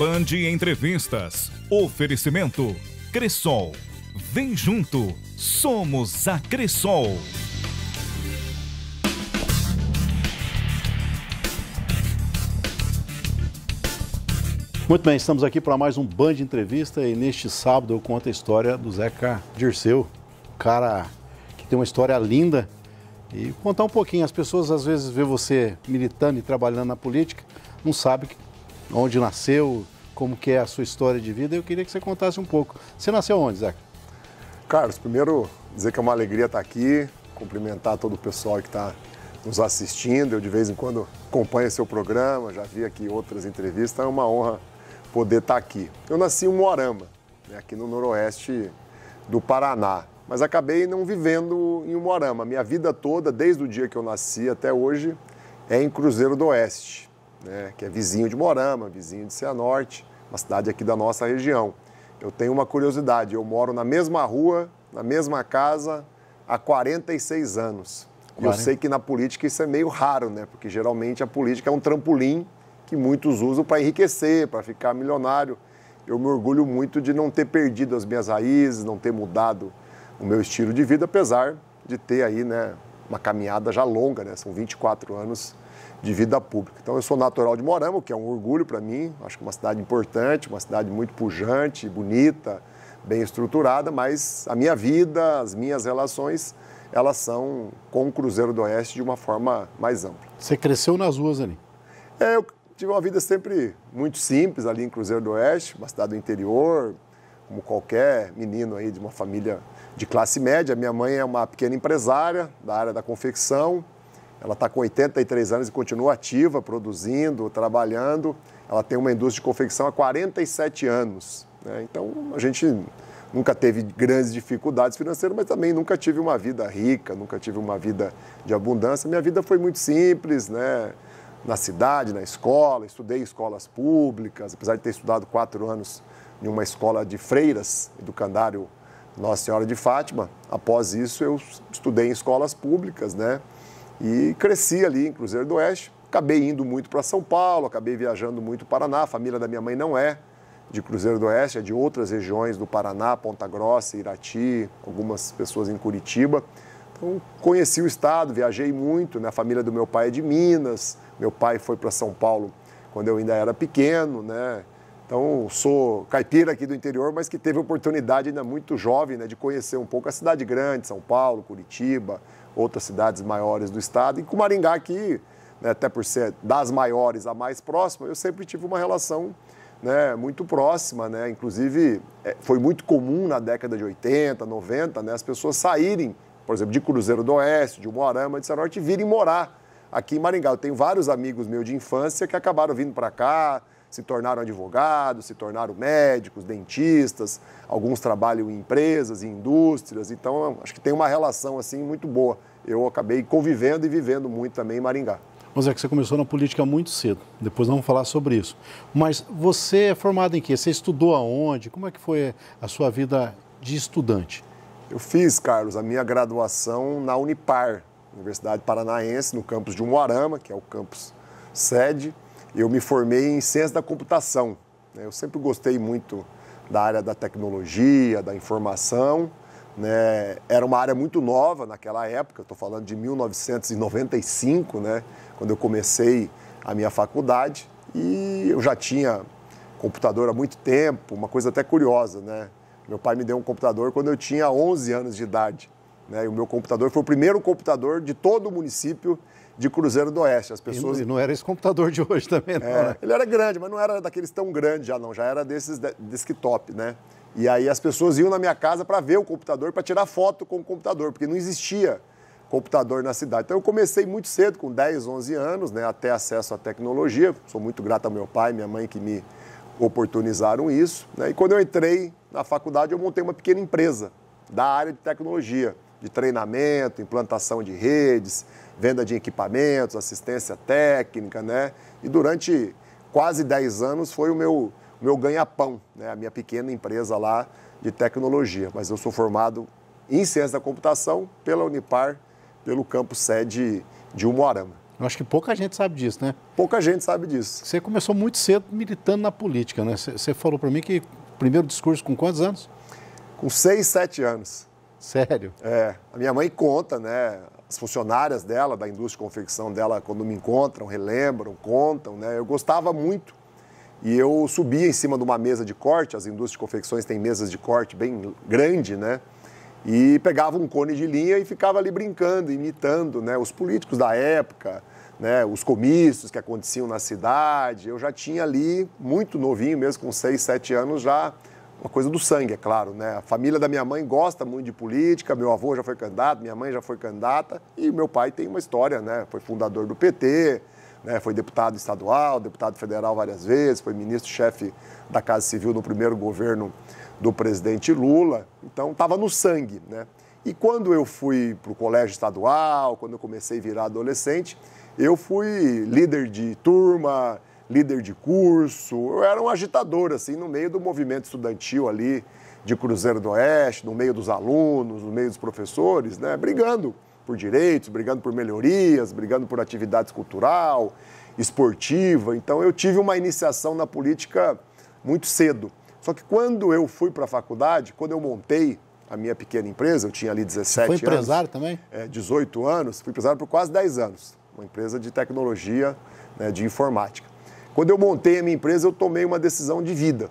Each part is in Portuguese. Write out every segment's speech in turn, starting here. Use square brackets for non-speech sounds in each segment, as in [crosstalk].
Band Entrevistas. Oferecimento Cressol. Vem junto, somos a Cressol. Muito bem, estamos aqui para mais um Band Entrevista e neste sábado eu conto a história do Zeca Dirceu, cara que tem uma história linda e contar um pouquinho. As pessoas às vezes vê você militando e trabalhando na política, não sabe onde nasceu, como que é a sua história de vida. Eu queria que você contasse um pouco. Você nasceu onde, Zeca? Carlos, primeiro dizer que é uma alegria estar aqui, cumprimentar todo o pessoal que está nos assistindo. Eu de vez em quando acompanho seu programa, já vi aqui outras entrevistas. É uma honra poder estar aqui. Eu nasci em Moarama, né, aqui no noroeste do Paraná, mas acabei não vivendo em Moarama. Minha vida toda, desde o dia que eu nasci até hoje, é em Cruzeiro do Oeste né, que é vizinho de Morama, vizinho de Cianorte, uma cidade aqui da nossa região. Eu tenho uma curiosidade, eu moro na mesma rua, na mesma casa, há 46 anos. E eu sei que na política isso é meio raro, né? Porque geralmente a política é um trampolim que muitos usam para enriquecer, para ficar milionário. Eu me orgulho muito de não ter perdido as minhas raízes, não ter mudado o meu estilo de vida, apesar de ter aí, né, uma caminhada já longa, né? São 24 anos de vida pública. Então, eu sou natural de Morama, que é um orgulho para mim, acho que é uma cidade importante, uma cidade muito pujante, bonita, bem estruturada, mas a minha vida, as minhas relações, elas são com o Cruzeiro do Oeste de uma forma mais ampla. Você cresceu nas ruas ali? É, eu tive uma vida sempre muito simples ali em Cruzeiro do Oeste, uma cidade do interior, como qualquer menino aí de uma família de classe média. Minha mãe é uma pequena empresária da área da confecção, ela está com 83 anos e continua ativa, produzindo, trabalhando. Ela tem uma indústria de confecção há 47 anos. Né? Então, a gente nunca teve grandes dificuldades financeiras, mas também nunca tive uma vida rica, nunca tive uma vida de abundância. Minha vida foi muito simples, né? na cidade, na escola, estudei escolas públicas, apesar de ter estudado quatro anos em uma escola de freiras, educandário Nossa Senhora de Fátima. Após isso, eu estudei em escolas públicas, né? E cresci ali em Cruzeiro do Oeste. Acabei indo muito para São Paulo, acabei viajando muito para o Paraná. A família da minha mãe não é de Cruzeiro do Oeste, é de outras regiões do Paraná, Ponta Grossa, Irati, algumas pessoas em Curitiba. Então, conheci o estado, viajei muito. Né? A família do meu pai é de Minas. Meu pai foi para São Paulo quando eu ainda era pequeno, né? Então, sou caipira aqui do interior, mas que teve oportunidade ainda muito jovem né, de conhecer um pouco a cidade grande, São Paulo, Curitiba, outras cidades maiores do estado. E com Maringá aqui, né, até por ser das maiores a mais próxima, eu sempre tive uma relação né, muito próxima, né? Inclusive, é, foi muito comum na década de 80, 90, né, as pessoas saírem, por exemplo, de Cruzeiro do Oeste, de Moarama, de Cianorte, e virem morar aqui em Maringá. Eu tenho vários amigos meus de infância que acabaram vindo para cá, se tornaram advogados, se tornaram médicos, dentistas, alguns trabalham em empresas, em indústrias, então acho que tem uma relação assim muito boa. Eu acabei convivendo e vivendo muito também em Maringá. Mas é que você começou na política muito cedo, depois vamos falar sobre isso. Mas você é formado em quê? Você estudou aonde? Como é que foi a sua vida de estudante? Eu fiz, Carlos, a minha graduação na Unipar, Universidade Paranaense, no campus de Umuarama, que é o campus sede. Eu me formei em ciência da computação. Né? Eu sempre gostei muito da área da tecnologia, da informação. Né? Era uma área muito nova naquela época, estou falando de 1995, né? quando eu comecei a minha faculdade. E eu já tinha computador há muito tempo, uma coisa até curiosa. Né? Meu pai me deu um computador quando eu tinha 11 anos de idade. Né? E o meu computador foi o primeiro computador de todo o município de Cruzeiro do Oeste. As pessoas... E não, era esse computador de hoje também, não, é, né? Ele era grande, mas não era daqueles tão grandes já, não. Já era desses desktop, né? E aí as pessoas iam na minha casa para ver o computador, para tirar foto com o computador, porque não existia computador na cidade. Então eu comecei muito cedo, com 10, 11 anos, né, até acesso à tecnologia. Sou muito grato ao meu pai e minha mãe que me oportunizaram isso. Né? E quando eu entrei na faculdade, eu montei uma pequena empresa da área de tecnologia, de treinamento, implantação de redes, venda de equipamentos, assistência técnica, né? E durante quase 10 anos foi o meu, meu ganha-pão, né? A minha pequena empresa lá de tecnologia. Mas eu sou formado em ciência da computação pela Unipar, pelo campus sede de Umuarama. Eu acho que pouca gente sabe disso, né? Pouca gente sabe disso. Você começou muito cedo militando na política, né? Você falou para mim que primeiro discurso com quantos anos? Com seis, sete anos. Sério? É. A minha mãe conta, né? as funcionárias dela, da indústria de confecção dela, quando me encontram, relembram, contam, né? Eu gostava muito. E eu subia em cima de uma mesa de corte, as indústrias de confecções têm mesas de corte bem grande, né? E pegava um cone de linha e ficava ali brincando, imitando, né? Os políticos da época, né? Os comícios que aconteciam na cidade. Eu já tinha ali, muito novinho mesmo, com 6, 7 anos, já uma coisa do sangue, é claro, né? A família da minha mãe gosta muito de política, meu avô já foi candidato, minha mãe já foi candidata e meu pai tem uma história, né? Foi fundador do PT, né? foi deputado estadual, deputado federal várias vezes, foi ministro-chefe da Casa Civil no primeiro governo do presidente Lula, então estava no sangue, né? E quando eu fui para o colégio estadual, quando eu comecei a virar adolescente, eu fui líder de turma, líder de curso, eu era um agitador, assim, no meio do movimento estudantil ali, de Cruzeiro do Oeste, no meio dos alunos, no meio dos professores, né? Brigando por direitos, brigando por melhorias, brigando por atividades cultural, esportiva. Então eu tive uma iniciação na política muito cedo. Só que quando eu fui para a faculdade, quando eu montei a minha pequena empresa, eu tinha ali 17 anos. Você foi empresário anos, também? É, 18 anos, fui empresário por quase 10 anos. Uma empresa de tecnologia, né, de informática. Quando eu montei a minha empresa, eu tomei uma decisão de vida.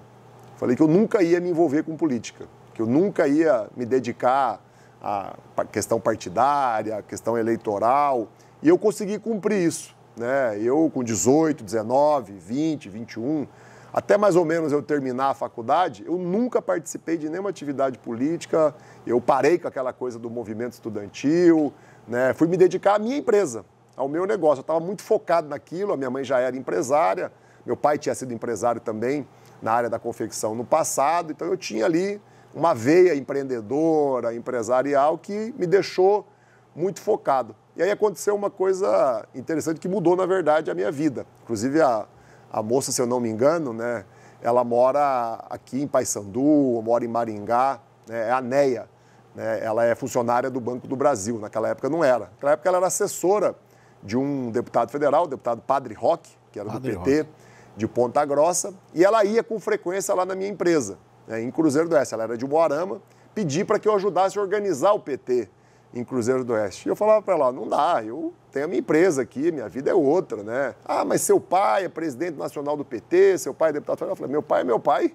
Falei que eu nunca ia me envolver com política, que eu nunca ia me dedicar à questão partidária, à questão eleitoral, e eu consegui cumprir isso. Né? Eu, com 18, 19, 20, 21, até mais ou menos eu terminar a faculdade, eu nunca participei de nenhuma atividade política, eu parei com aquela coisa do movimento estudantil, né? fui me dedicar à minha empresa ao meu negócio. Eu estava muito focado naquilo, a minha mãe já era empresária, meu pai tinha sido empresário também na área da confecção no passado, então eu tinha ali uma veia empreendedora, empresarial que me deixou muito focado. E aí aconteceu uma coisa interessante que mudou, na verdade, a minha vida. Inclusive, a, a moça, se eu não me engano, né, ela mora aqui em Paissandu mora em Maringá, né, é a Neia. Né, ela é funcionária do Banco do Brasil, naquela época não era. Naquela época ela era assessora de um deputado federal, o deputado Padre Roque, que era Padre do PT, Roque. de Ponta Grossa, e ela ia com frequência lá na minha empresa, né, em Cruzeiro do Oeste. Ela era de Boarama, Pedi para que eu ajudasse a organizar o PT em Cruzeiro do Oeste. E eu falava para ela, não dá, eu tenho a minha empresa aqui, minha vida é outra, né? Ah, mas seu pai é presidente nacional do PT, seu pai é deputado federal. Eu falei, meu pai é meu pai,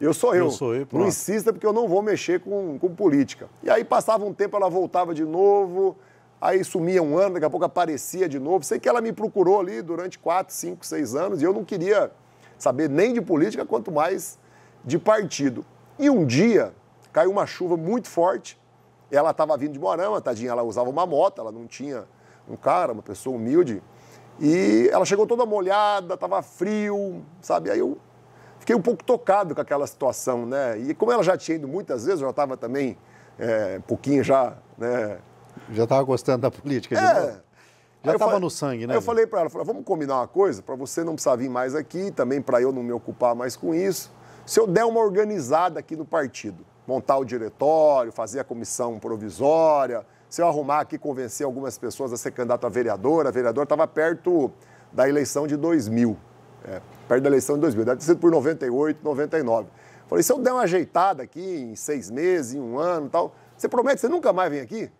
eu sou eu. eu, sou eu não insista porque eu não vou mexer com, com política. E aí passava um tempo, ela voltava de novo, aí sumia um ano, daqui a pouco aparecia de novo. Sei que ela me procurou ali durante quatro, cinco, seis anos e eu não queria saber nem de política, quanto mais de partido. E um dia caiu uma chuva muito forte, ela estava vindo de Morama, tadinha, ela usava uma moto, ela não tinha um cara, uma pessoa humilde. E ela chegou toda molhada, estava frio, sabe? Aí eu fiquei um pouco tocado com aquela situação, né? E como ela já tinha ido muitas vezes, eu já estava também é, eh, um pouquinho já né, já estava gostando da política de é. Já estava no sangue, né? eu falei para ela, falei, vamos combinar uma coisa, para você não precisar vir mais aqui, também para eu não me ocupar mais com isso. Se eu der uma organizada aqui no partido, montar o diretório, fazer a comissão provisória, se eu arrumar aqui convencer algumas pessoas a ser candidato a vereadora, a vereadora estava perto da eleição de 2000, é, perto da eleição de 2000, deve ter sido por 98, 99. Falei, se eu der uma ajeitada aqui em seis meses, em um ano tal, você promete que você nunca mais vem aqui?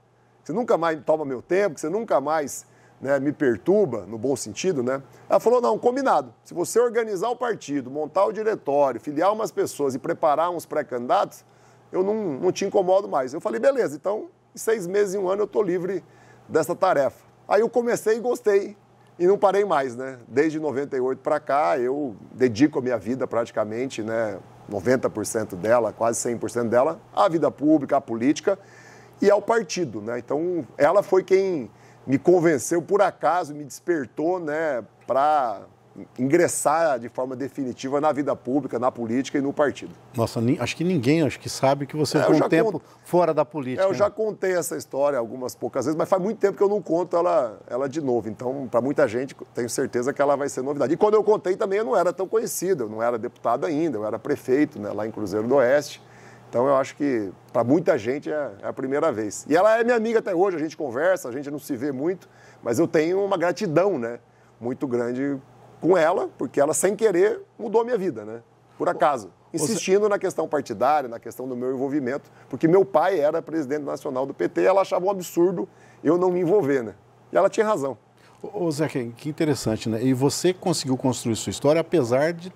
você nunca mais toma meu tempo, que você nunca mais né, me perturba, no bom sentido, né? Ela falou: não, combinado. Se você organizar o partido, montar o diretório, filiar umas pessoas e preparar uns pré-candidatos, eu não, não te incomodo mais. Eu falei: beleza, então em seis meses e um ano eu estou livre dessa tarefa. Aí eu comecei e gostei e não parei mais, né? Desde 98 para cá, eu dedico a minha vida praticamente, né? 90% dela, quase 100% dela, à vida pública, à política e ao partido. Né? Então, ela foi quem me convenceu por acaso, me despertou né, para ingressar de forma definitiva na vida pública, na política e no partido. Nossa, acho que ninguém acho que sabe que você é, ficou um tempo conto... fora da política. É, eu né? já contei essa história algumas poucas vezes, mas faz muito tempo que eu não conto ela, ela de novo. Então, para muita gente, tenho certeza que ela vai ser novidade. E quando eu contei também, eu não era tão conhecido, eu não era deputado ainda, eu era prefeito né, lá em Cruzeiro do Oeste. Então eu acho que para muita gente é, é a primeira vez. E ela é minha amiga até hoje, a gente conversa, a gente não se vê muito, mas eu tenho uma gratidão, né? Muito grande com ela, porque ela sem querer mudou minha vida, né? Por acaso. Insistindo na questão partidária, na questão do meu envolvimento, porque meu pai era presidente nacional do PT e ela achava um absurdo eu não me envolver, né? E ela tinha razão. Ô, Zé, que interessante, né? E você conseguiu construir sua história apesar de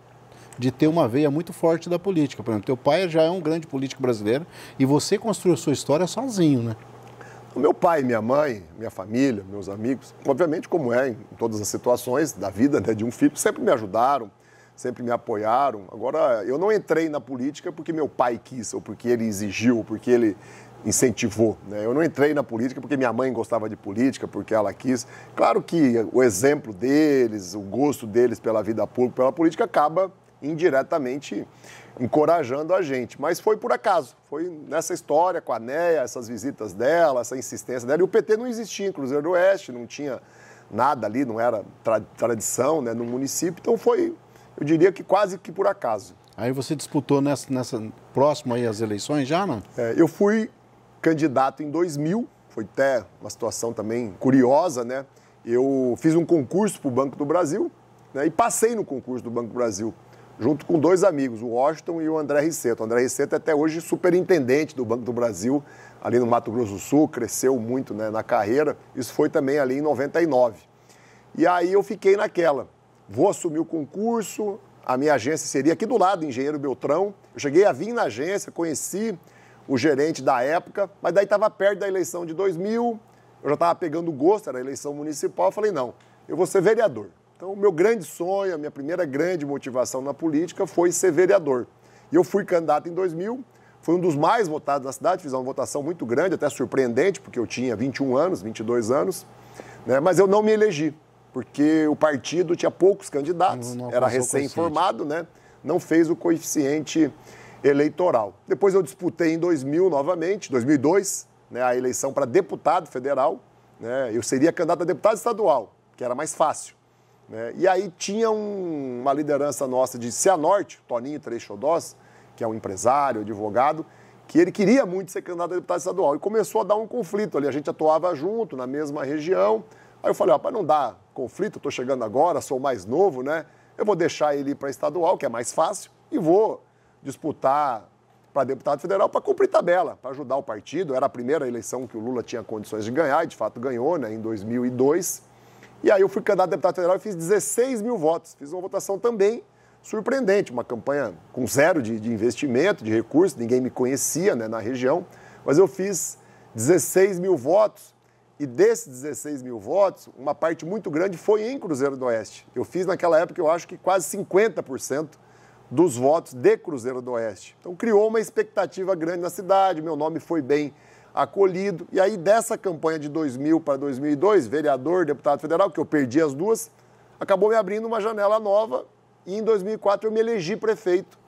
de ter uma veia muito forte da política. Por exemplo, teu pai já é um grande político brasileiro e você construiu sua história sozinho, né? O meu pai, minha mãe, minha família, meus amigos, obviamente, como é em todas as situações da vida né, de um filho, sempre me ajudaram, sempre me apoiaram. Agora, eu não entrei na política porque meu pai quis, ou porque ele exigiu, ou porque ele incentivou. Né? Eu não entrei na política porque minha mãe gostava de política, porque ela quis. Claro que o exemplo deles, o gosto deles pela vida pública, pela política, acaba indiretamente encorajando a gente. Mas foi por acaso, foi nessa história com a NEA, essas visitas dela, essa insistência dela. E o PT não existia em Cruzeiro do Oeste, não tinha nada ali, não era tra tradição né, no município. Então foi, eu diria que quase que por acaso. Aí você disputou nessa, nessa próximo aí as eleições já, não? É, eu fui candidato em 2000, foi até uma situação também curiosa, né? Eu fiz um concurso para o Banco do Brasil né, e passei no concurso do Banco do Brasil junto com dois amigos, o Washington e o André Riceto. O André Riceto é até hoje superintendente do Banco do Brasil, ali no Mato Grosso do Sul, cresceu muito né, na carreira. Isso foi também ali em 99. E aí eu fiquei naquela. Vou assumir o concurso, a minha agência seria aqui do lado, Engenheiro Beltrão. Eu cheguei a vir na agência, conheci o gerente da época, mas daí estava perto da eleição de 2000, eu já estava pegando gosto, era eleição municipal, eu falei, não, eu vou ser vereador. Então, o meu grande sonho, a minha primeira grande motivação na política foi ser vereador. E eu fui candidato em 2000, fui um dos mais votados na cidade, fiz uma votação muito grande, até surpreendente, porque eu tinha 21 anos, 22 anos, né? mas eu não me elegi, porque o partido tinha poucos candidatos, não, não era recém-formado, né? não fez o coeficiente eleitoral. Depois eu disputei em 2000 novamente, 2002, né, a eleição para deputado federal, né? eu seria candidato a deputado estadual, que era mais fácil. Né? E aí tinha um, uma liderança nossa de Cianorte, Toninho Treixodós, que é um empresário, advogado, que ele queria muito ser candidato a deputado estadual. E começou a dar um conflito ali. A gente atuava junto, na mesma região. Aí eu falei, rapaz, não dá conflito, estou chegando agora, sou mais novo, né? Eu vou deixar ele para estadual, que é mais fácil, e vou disputar para deputado federal para cumprir tabela, para ajudar o partido. Era a primeira eleição que o Lula tinha condições de ganhar, e de fato ganhou, né, em 2002. E aí eu fui candidato a deputado federal e fiz 16 mil votos. Fiz uma votação também surpreendente, uma campanha com zero de, de investimento, de recursos, ninguém me conhecia né, na região, mas eu fiz 16 mil votos e desses 16 mil votos, uma parte muito grande foi em Cruzeiro do Oeste. Eu fiz naquela época, eu acho que quase 50% dos votos de Cruzeiro do Oeste. Então criou uma expectativa grande na cidade, meu nome foi bem acolhido. E aí, dessa campanha de 2000 para 2002, vereador, deputado federal, que eu perdi as duas, acabou me abrindo uma janela nova e em 2004 eu me elegi prefeito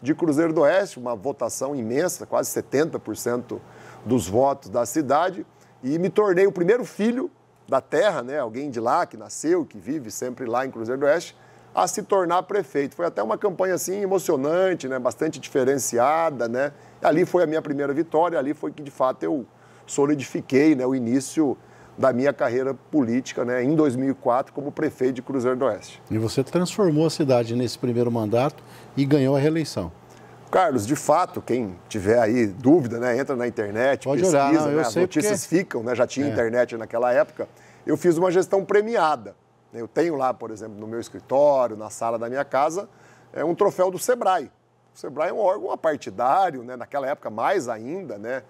de Cruzeiro do Oeste, uma votação imensa, quase 70% dos votos da cidade, e me tornei o primeiro filho da terra, né? alguém de lá que nasceu, que vive sempre lá em Cruzeiro do Oeste, a se tornar prefeito. Foi até uma campanha assim emocionante, né? bastante diferenciada. Né? Ali foi a minha primeira vitória, ali foi que de fato eu solidifiquei né? o início da minha carreira política né? em 2004 como prefeito de Cruzeiro do Oeste. E você transformou a cidade nesse primeiro mandato e ganhou a reeleição. Carlos, de fato, quem tiver aí dúvida, né, entra na internet, Pode pesquisa, olhar, não, né, as notícias porque... ficam, né, já tinha é. internet naquela época. Eu fiz uma gestão premiada. Eu tenho lá, por exemplo, no meu escritório, na sala da minha casa, é um troféu do Sebrae. O Sebrae é um órgão apartidário, né? naquela época mais ainda, né?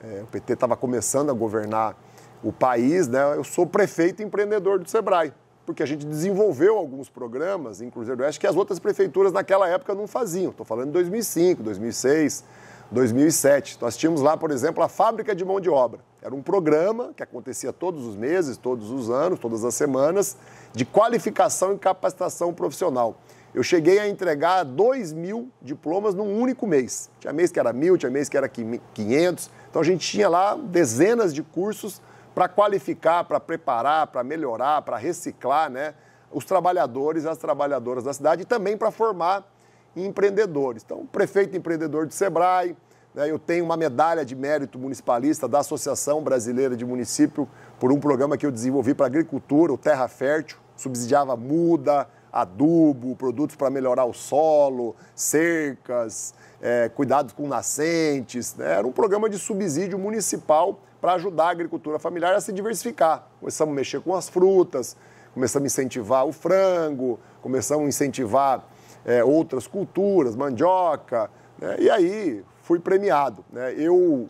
É, o PT estava começando a governar o país, né? Eu sou prefeito empreendedor do Sebrae, porque a gente desenvolveu alguns programas em Cruzeiro do Oeste que as outras prefeituras naquela época não faziam. Estou falando de 2005, 2006. 2007. Nós tínhamos lá, por exemplo, a fábrica de mão de obra. Era um programa que acontecia todos os meses, todos os anos, todas as semanas, de qualificação e capacitação profissional. Eu cheguei a entregar 2 mil diplomas num único mês. Tinha mês que era mil, tinha mês que era 500. Então a gente tinha lá dezenas de cursos para qualificar, para preparar, para melhorar, para reciclar né, os trabalhadores e as trabalhadoras da cidade e também para formar e empreendedores. Então, prefeito empreendedor do SEBRAE, né, eu tenho uma medalha de mérito municipalista da Associação Brasileira de Município por um programa que eu desenvolvi para agricultura, o Terra Fértil, subsidiava muda, adubo, produtos para melhorar o solo, cercas, é, cuidados com nascentes. Né? Era um programa de subsídio municipal para ajudar a agricultura familiar a se diversificar. Começamos a mexer com as frutas, começamos a incentivar o frango, começamos a incentivar é, outras culturas, mandioca. Né? E aí fui premiado. Né? Eu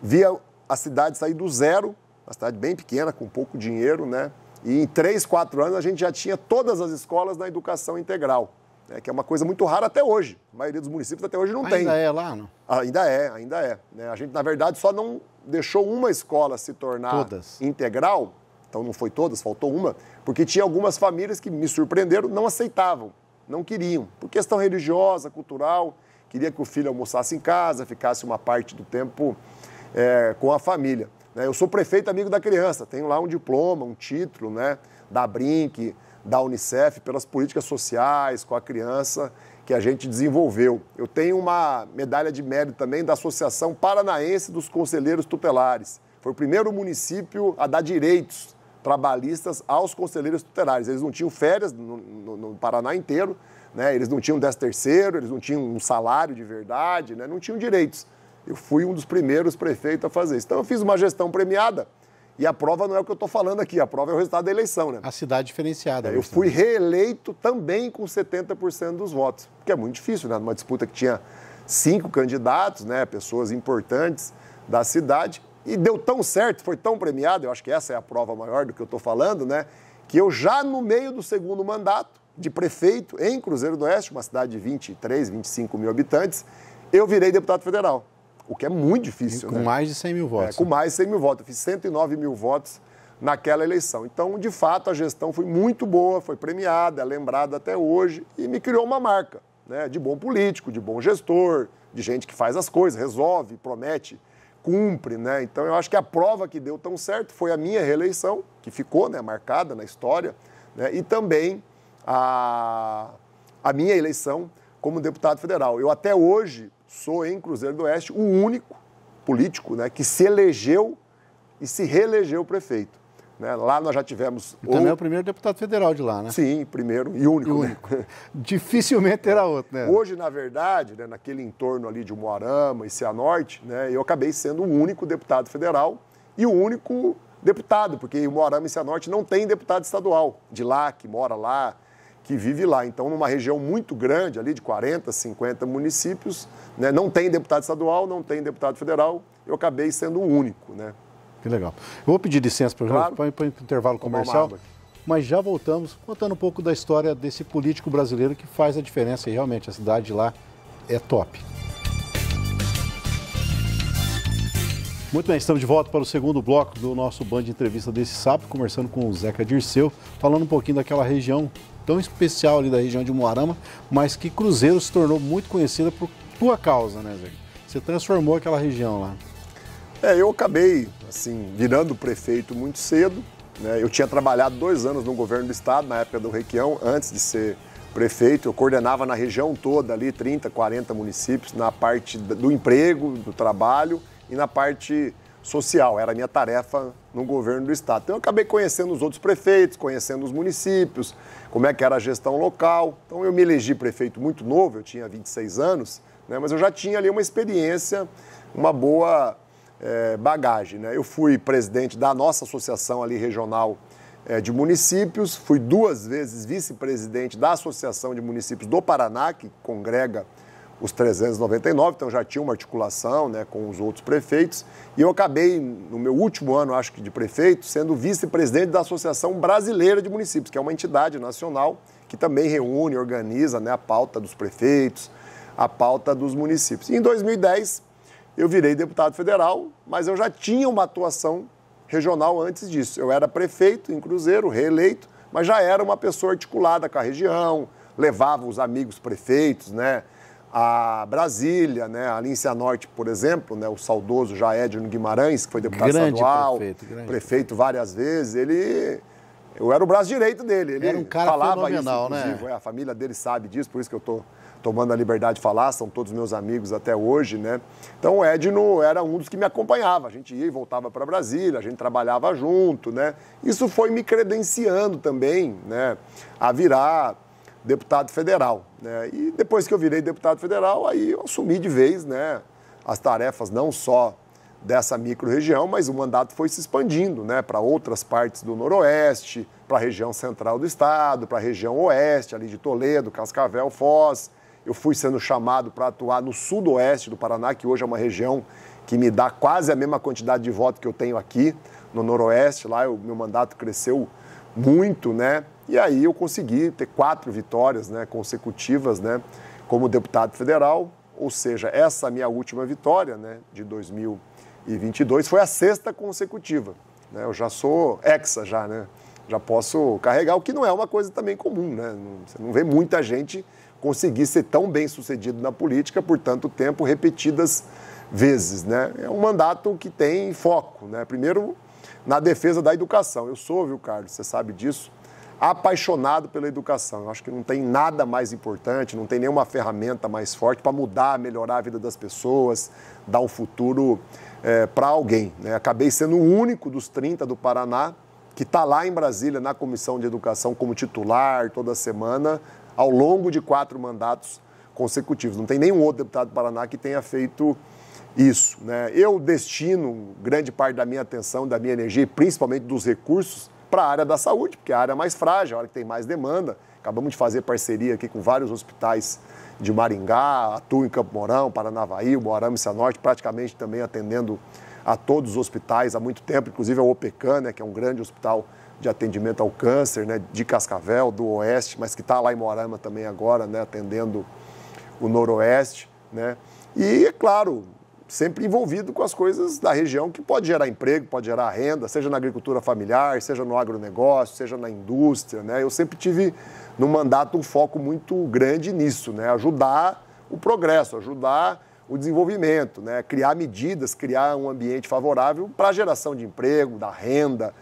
via a cidade sair do zero, uma cidade bem pequena, com pouco dinheiro, né? E em três, quatro anos a gente já tinha todas as escolas na educação integral, né? que é uma coisa muito rara até hoje. A maioria dos municípios até hoje não ainda tem. Ainda é lá, não? Ah, ainda é, ainda é. Né? A gente, na verdade, só não deixou uma escola se tornar todas. integral, então não foi todas, faltou uma, porque tinha algumas famílias que me surpreenderam, não aceitavam não queriam, por questão religiosa, cultural, queria que o filho almoçasse em casa, ficasse uma parte do tempo é, com a família. Né? Eu sou prefeito amigo da criança, tenho lá um diploma, um título, né, da Brinque, da Unicef, pelas políticas sociais com a criança que a gente desenvolveu. Eu tenho uma medalha de mérito também da Associação Paranaense dos Conselheiros Tutelares. Foi o primeiro município a dar direitos trabalhistas aos conselheiros tutelares Eles não tinham férias no, no, no Paraná inteiro, né? eles não tinham 13 terceiro, eles não tinham um salário de verdade, né? não tinham direitos. Eu fui um dos primeiros prefeitos a fazer isso. Então eu fiz uma gestão premiada e a prova não é o que eu estou falando aqui, a prova é o resultado da eleição. Né? A cidade diferenciada. É, eu fui reeleito também com 70% dos votos, que é muito difícil, né? numa disputa que tinha cinco candidatos, né? pessoas importantes da cidade, e deu tão certo, foi tão premiado, eu acho que essa é a prova maior do que eu estou falando, né? Que eu já no meio do segundo mandato de prefeito em Cruzeiro do Oeste, uma cidade de 23, 25 mil habitantes, eu virei deputado federal, o que é muito difícil. com né? mais de 100 mil é, votos. É, com mais de 100 mil votos. Eu fiz 109 mil votos naquela eleição. Então, de fato, a gestão foi muito boa, foi premiada, é lembrada até hoje e me criou uma marca né, de bom político, de bom gestor, de gente que faz as coisas, resolve, promete cumpre, né? Então eu acho que a prova que deu tão certo foi a minha reeleição, que ficou né, marcada na história, né? e também a, a minha eleição como deputado federal. Eu até hoje sou em Cruzeiro do Oeste o único político né, que se elegeu e se reelegeu prefeito. Né? Lá nós já tivemos. E também é o primeiro deputado federal de lá, né? Sim, primeiro e único. E né? único. Né? [laughs] Dificilmente terá outro, né? Hoje, na verdade, né, naquele entorno ali de Moarama e Cianorte, né, eu acabei sendo o único deputado federal e o único deputado, porque o Moarama e Cianorte não tem deputado estadual de lá, que mora lá, que vive lá. Então, numa região muito grande, ali de 40, 50 municípios, né, não tem deputado estadual, não tem deputado federal, eu acabei sendo o único, né? Que legal. Eu vou pedir licença para claro. o intervalo comercial, mas já voltamos contando um pouco da história desse político brasileiro que faz a diferença e realmente a cidade lá é top. Muito bem, estamos de volta para o segundo bloco do nosso Band de Entrevista desse sábado, conversando com o Zeca Dirceu, falando um pouquinho daquela região tão especial ali da região de Moarama, mas que Cruzeiro se tornou muito conhecida por tua causa, né, Zeca? Você transformou aquela região lá. É, eu acabei assim, virando prefeito muito cedo. Né? Eu tinha trabalhado dois anos no governo do estado, na época do Requião, antes de ser prefeito. Eu coordenava na região toda ali, 30, 40 municípios, na parte do emprego, do trabalho e na parte social. Era a minha tarefa no governo do estado. Então eu acabei conhecendo os outros prefeitos, conhecendo os municípios, como é que era a gestão local. Então eu me elegi prefeito muito novo, eu tinha 26 anos, né? mas eu já tinha ali uma experiência, uma boa é, bagagem. Né? Eu fui presidente da nossa associação ali regional é, de municípios, fui duas vezes vice-presidente da Associação de Municípios do Paraná, que congrega os 399, então já tinha uma articulação né, com os outros prefeitos. E eu acabei, no meu último ano, acho que de prefeito, sendo vice-presidente da Associação Brasileira de Municípios, que é uma entidade nacional que também reúne, organiza né, a pauta dos prefeitos, a pauta dos municípios. E em 2010, eu virei deputado federal, mas eu já tinha uma atuação regional antes disso. Eu era prefeito em Cruzeiro, reeleito, mas já era uma pessoa articulada com a região, levava os amigos prefeitos, né? a Brasília, né, a Líncia Norte, por exemplo, né, o saudoso Jaédio Guimarães, que foi deputado grande estadual, prefeito, grande. prefeito várias vezes, ele eu era o braço direito dele, ele era um cara falava fenomenal, isso, né? É, a família dele sabe disso, por isso que eu estou tomando a liberdade de falar, são todos meus amigos até hoje, né? Então o Edno era um dos que me acompanhava, a gente ia e voltava para Brasília, a gente trabalhava junto, né? Isso foi me credenciando também, né, a virar deputado federal, né? E depois que eu virei deputado federal, aí eu assumi de vez, né, as tarefas não só dessa micro-região, mas o mandato foi se expandindo né, para outras partes do Noroeste, para a região central do estado, para a região oeste, ali de Toledo, Cascavel, Foz eu fui sendo chamado para atuar no sudoeste do Paraná, que hoje é uma região que me dá quase a mesma quantidade de voto que eu tenho aqui no noroeste. Lá o meu mandato cresceu muito, né? E aí eu consegui ter quatro vitórias né, consecutivas, né? Como deputado federal, ou seja, essa minha última vitória, né? De 2022 foi a sexta consecutiva. Né? Eu já sou hexa já, né? Já posso carregar, o que não é uma coisa também comum, né? Você não vê muita gente conseguir ser tão bem sucedido na política por tanto tempo, repetidas vezes. Né? É um mandato que tem foco. Né? Primeiro, na defesa da educação. Eu sou, viu, Carlos, você sabe disso, apaixonado pela educação. Eu acho que não tem nada mais importante, não tem nenhuma ferramenta mais forte para mudar, melhorar a vida das pessoas, dar um futuro é, para alguém. Né? Acabei sendo o único dos 30 do Paraná que está lá em Brasília, na Comissão de Educação, como titular toda semana, ao longo de quatro mandatos consecutivos. Não tem nenhum outro deputado do Paraná que tenha feito isso. Né? Eu destino grande parte da minha atenção, da minha energia e principalmente dos recursos para a área da saúde, porque é a área mais frágil, é a área que tem mais demanda. Acabamos de fazer parceria aqui com vários hospitais de Maringá, atuo em Campo Mourão, Paranavaí, Moarama e Norte, praticamente também atendendo a todos os hospitais há muito tempo, inclusive ao OPECAN, né, que é um grande hospital de atendimento ao câncer, né, de Cascavel, do Oeste, mas que está lá em Moarama também agora, né, atendendo o Noroeste, né? E, é claro, sempre envolvido com as coisas da região que pode gerar emprego, pode gerar renda, seja na agricultura familiar, seja no agronegócio, seja na indústria, né? Eu sempre tive no mandato um foco muito grande nisso, né? Ajudar o progresso, ajudar o desenvolvimento, né? Criar medidas, criar um ambiente favorável para a geração de emprego, da renda,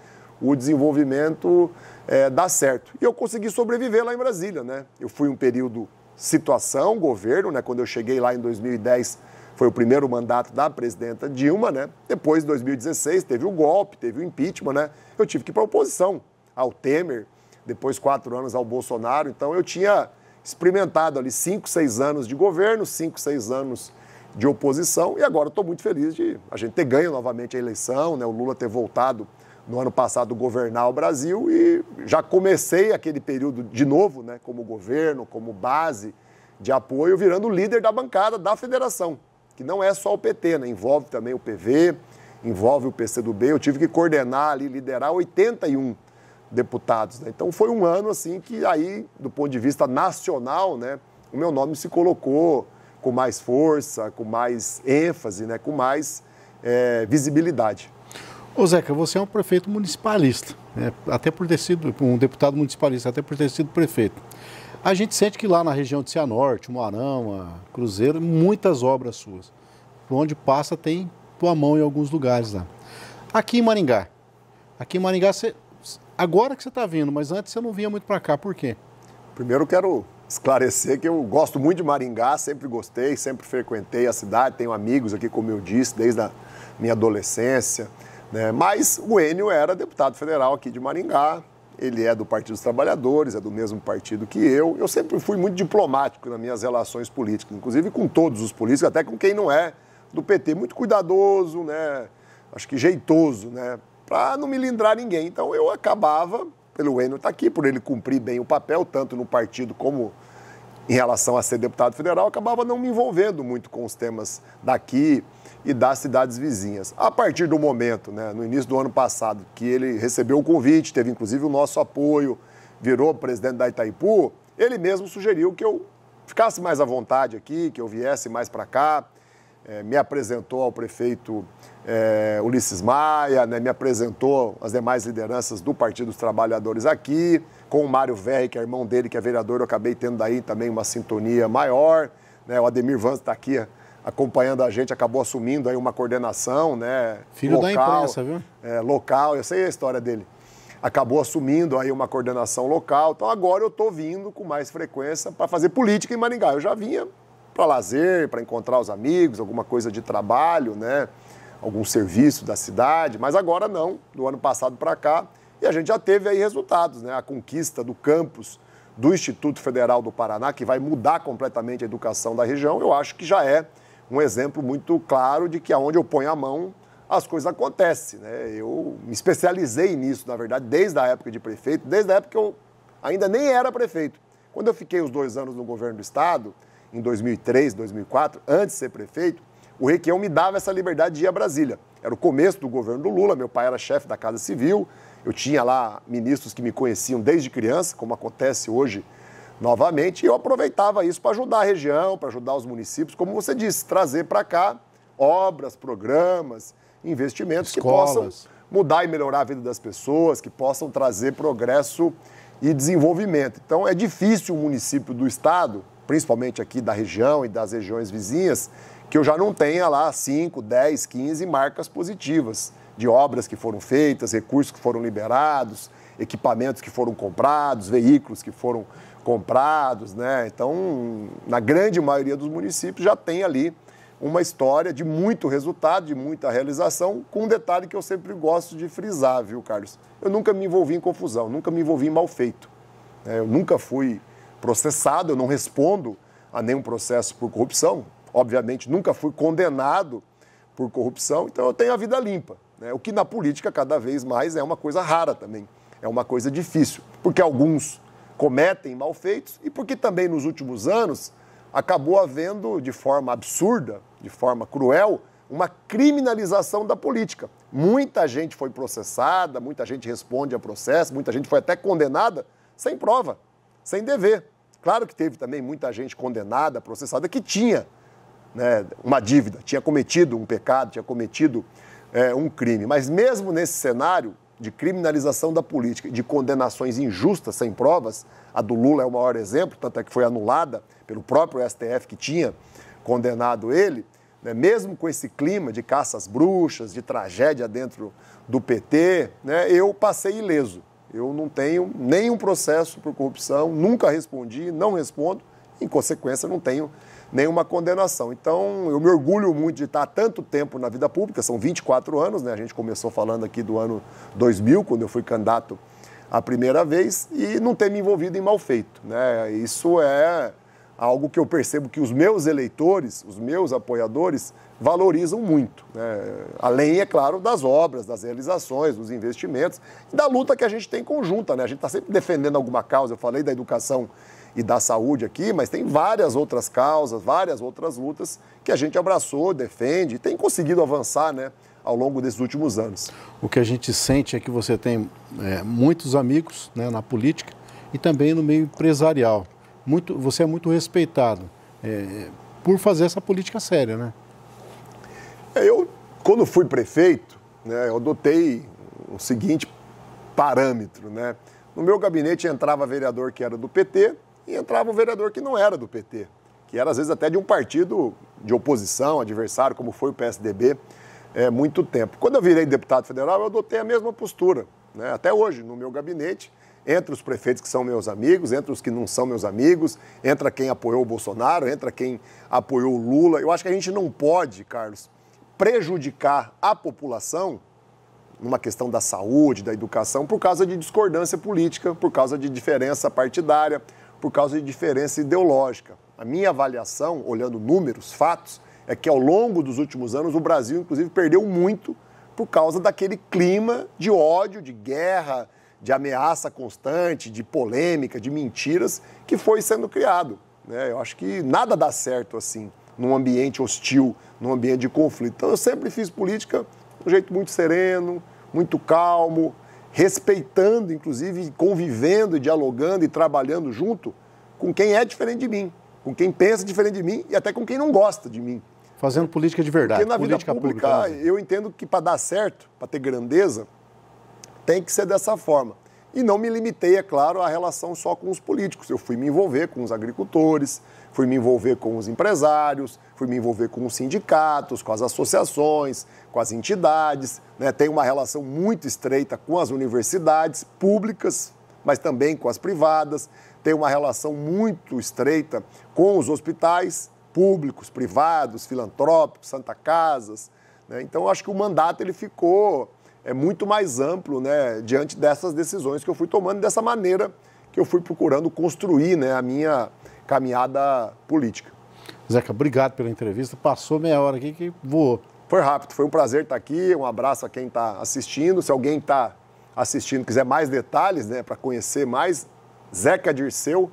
o desenvolvimento é, certo. E eu consegui sobreviver lá em Brasília, né? Eu fui um período situação, governo, né? Quando eu cheguei lá em 2010, foi o primeiro mandato da presidenta Dilma, né? Depois, em 2016, teve o golpe, teve o impeachment, né? Eu tive que ir para a oposição ao Temer, depois quatro anos ao Bolsonaro. Então, eu tinha experimentado ali cinco, seis anos de governo, cinco, seis anos de oposição, e agora estou muito feliz de a gente ter ganho novamente a eleição, né? O Lula ter voltado no ano passado governar o Brasil e já comecei aquele período de novo, né, como governo, como base de apoio, virando líder da bancada da federação, que não é só o PT, né, envolve também o PV, envolve o PCdoB. Eu tive que coordenar ali, liderar 81 deputados. Né? Então foi um ano assim que aí, do ponto de vista nacional, né, o meu nome se colocou com mais força, com mais ênfase, né, com mais é, visibilidade. Ô Zeca, você é um prefeito municipalista, né? até por ter sido um deputado municipalista, até por ter sido prefeito. A gente sente que lá na região de Cianorte, Moarama, Cruzeiro, muitas obras suas. Por onde passa tem tua mão em alguns lugares lá. Aqui em Maringá. Aqui em Maringá, você... agora que você está vindo, mas antes você não vinha muito para cá. Por quê? Primeiro quero esclarecer que eu gosto muito de Maringá, sempre gostei, sempre frequentei a cidade, tenho amigos aqui, como eu disse, desde a minha adolescência. Né? Mas o Enio era deputado federal aqui de Maringá, ele é do Partido dos Trabalhadores, é do mesmo partido que eu. Eu sempre fui muito diplomático nas minhas relações políticas, inclusive com todos os políticos, até com quem não é do PT. Muito cuidadoso, né? acho que jeitoso, né? para não milindrar ninguém. Então eu acabava, pelo Enio estar tá aqui, por ele cumprir bem o papel, tanto no partido como em relação a ser deputado federal, acabava não me envolvendo muito com os temas daqui, e das cidades vizinhas. A partir do momento, né, no início do ano passado, que ele recebeu o convite, teve inclusive o nosso apoio, virou presidente da Itaipu, ele mesmo sugeriu que eu ficasse mais à vontade aqui, que eu viesse mais para cá, é, me apresentou ao prefeito é, Ulisses Maia, né, me apresentou as demais lideranças do Partido dos Trabalhadores aqui, com o Mário Verri, que é irmão dele, que é vereador, eu acabei tendo daí também uma sintonia maior, né, o Ademir Vance está aqui acompanhando a gente, acabou assumindo aí uma coordenação, né? Filho local, da imprensa, viu? É, local, eu sei a história dele. Acabou assumindo aí uma coordenação local. Então agora eu estou vindo com mais frequência para fazer política em Maringá. Eu já vinha para lazer, para encontrar os amigos, alguma coisa de trabalho, né? Algum serviço da cidade, mas agora não, do ano passado para cá. E a gente já teve aí resultados, né? A conquista do campus do Instituto Federal do Paraná, que vai mudar completamente a educação da região, eu acho que já é um exemplo muito claro de que aonde eu ponho a mão, as coisas acontecem. Né? Eu me especializei nisso, na verdade, desde a época de prefeito, desde a época que eu ainda nem era prefeito. Quando eu fiquei os dois anos no governo do Estado, em 2003, 2004, antes de ser prefeito, o Requião me dava essa liberdade de ir a Brasília. Era o começo do governo do Lula, meu pai era chefe da Casa Civil, eu tinha lá ministros que me conheciam desde criança, como acontece hoje novamente. E eu aproveitava isso para ajudar a região, para ajudar os municípios, como você disse, trazer para cá obras, programas, investimentos Escolas. que possam mudar e melhorar a vida das pessoas, que possam trazer progresso e desenvolvimento. Então é difícil o um município do estado, principalmente aqui da região e das regiões vizinhas, que eu já não tenha lá 5, 10, 15 marcas positivas de obras que foram feitas, recursos que foram liberados, equipamentos que foram comprados, veículos que foram comprados, né? Então, na grande maioria dos municípios já tem ali uma história de muito resultado, de muita realização, com um detalhe que eu sempre gosto de frisar, viu, Carlos? Eu nunca me envolvi em confusão, nunca me envolvi em mal feito. Né? Eu nunca fui processado, eu não respondo a nenhum processo por corrupção. Obviamente, nunca fui condenado por corrupção, então eu tenho a vida limpa. Né? O que na política, cada vez mais, é uma coisa rara também. É uma coisa difícil, porque alguns cometem malfeitos e porque também nos últimos anos acabou havendo, de forma absurda, de forma cruel, uma criminalização da política. Muita gente foi processada, muita gente responde a processo, muita gente foi até condenada sem prova, sem dever. Claro que teve também muita gente condenada, processada, que tinha né, uma dívida, tinha cometido um pecado, tinha cometido é, um crime. Mas mesmo nesse cenário, de criminalização da política, de condenações injustas sem provas, a do Lula é o maior exemplo, tanto é que foi anulada pelo próprio STF que tinha condenado ele, né? mesmo com esse clima de caças bruxas, de tragédia dentro do PT, né? eu passei ileso. Eu não tenho nenhum processo por corrupção, nunca respondi, não respondo, em consequência, não tenho nenhuma condenação. Então, eu me orgulho muito de estar há tanto tempo na vida pública, são 24 anos, né? A gente começou falando aqui do ano 2000, quando eu fui candidato a primeira vez, e não ter me envolvido em mal feito, né? Isso é algo que eu percebo que os meus eleitores, os meus apoiadores, valorizam muito. Né? Além, é claro, das obras, das realizações, dos investimentos e da luta que a gente tem conjunta. Né? A gente está sempre defendendo alguma causa. Eu falei da educação e da saúde aqui, mas tem várias outras causas, várias outras lutas que a gente abraçou, defende e tem conseguido avançar né, ao longo desses últimos anos. O que a gente sente é que você tem é, muitos amigos né, na política e também no meio empresarial. Muito, você é muito respeitado é, por fazer essa política séria, né? É, eu, quando fui prefeito, né, eu adotei o seguinte parâmetro, né? No meu gabinete entrava vereador que era do PT, e entrava um vereador que não era do PT, que era às vezes até de um partido de oposição, adversário, como foi o PSDB, é, muito tempo. Quando eu virei deputado federal, eu adotei a mesma postura. Né? Até hoje, no meu gabinete, entre os prefeitos que são meus amigos, entre os que não são meus amigos, entra quem apoiou o Bolsonaro, entra quem apoiou o Lula. Eu acho que a gente não pode, Carlos, prejudicar a população numa questão da saúde, da educação, por causa de discordância política, por causa de diferença partidária, por causa de diferença ideológica. A minha avaliação, olhando números, fatos, é que ao longo dos últimos anos o Brasil, inclusive, perdeu muito por causa daquele clima de ódio, de guerra, de ameaça constante, de polêmica, de mentiras que foi sendo criado. Né? Eu acho que nada dá certo assim, num ambiente hostil, num ambiente de conflito. Então eu sempre fiz política de um jeito muito sereno, muito calmo, respeitando, inclusive convivendo, dialogando e trabalhando junto com quem é diferente de mim, com quem pensa diferente de mim e até com quem não gosta de mim. Fazendo política de verdade. Porque na política vida pública, pública eu entendo que para dar certo, para ter grandeza, tem que ser dessa forma. E não me limitei, é claro, à relação só com os políticos. Eu fui me envolver com os agricultores, fui me envolver com os empresários, fui me envolver com os sindicatos, com as associações, com as entidades, né? tenho uma relação muito estreita com as universidades públicas, mas também com as privadas, tenho uma relação muito estreita com os hospitais públicos, privados, filantrópicos, Santa Casas. Né? Então, acho que o mandato ele ficou é muito mais amplo né, diante dessas decisões que eu fui tomando, dessa maneira que eu fui procurando construir né, a minha caminhada política. Zeca, obrigado pela entrevista. Passou meia hora aqui que voou. Foi rápido, foi um prazer estar aqui. Um abraço a quem está assistindo. Se alguém está assistindo quiser mais detalhes, né, para conhecer mais, zecadirceu.com.br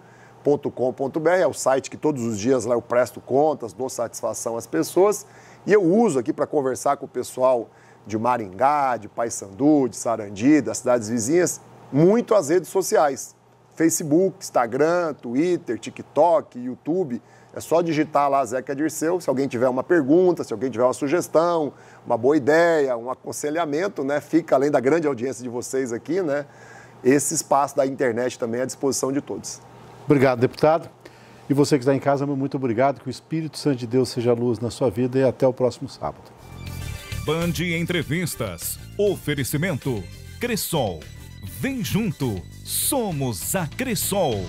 é o site que todos os dias lá eu presto contas, dou satisfação às pessoas. E eu uso aqui para conversar com o pessoal de Maringá, de Paysandu, de Sarandi, das cidades vizinhas, muito as redes sociais. Facebook, Instagram, Twitter, TikTok, YouTube. É só digitar lá Zeca Dirceu. Se alguém tiver uma pergunta, se alguém tiver uma sugestão, uma boa ideia, um aconselhamento, né? Fica além da grande audiência de vocês aqui, né? Esse espaço da internet também é à disposição de todos. Obrigado, deputado. E você que está em casa, muito obrigado. Que o Espírito Santo de Deus seja luz na sua vida e até o próximo sábado. Band Entrevistas. Oferecimento. Cressol Vem junto, somos a Cressol.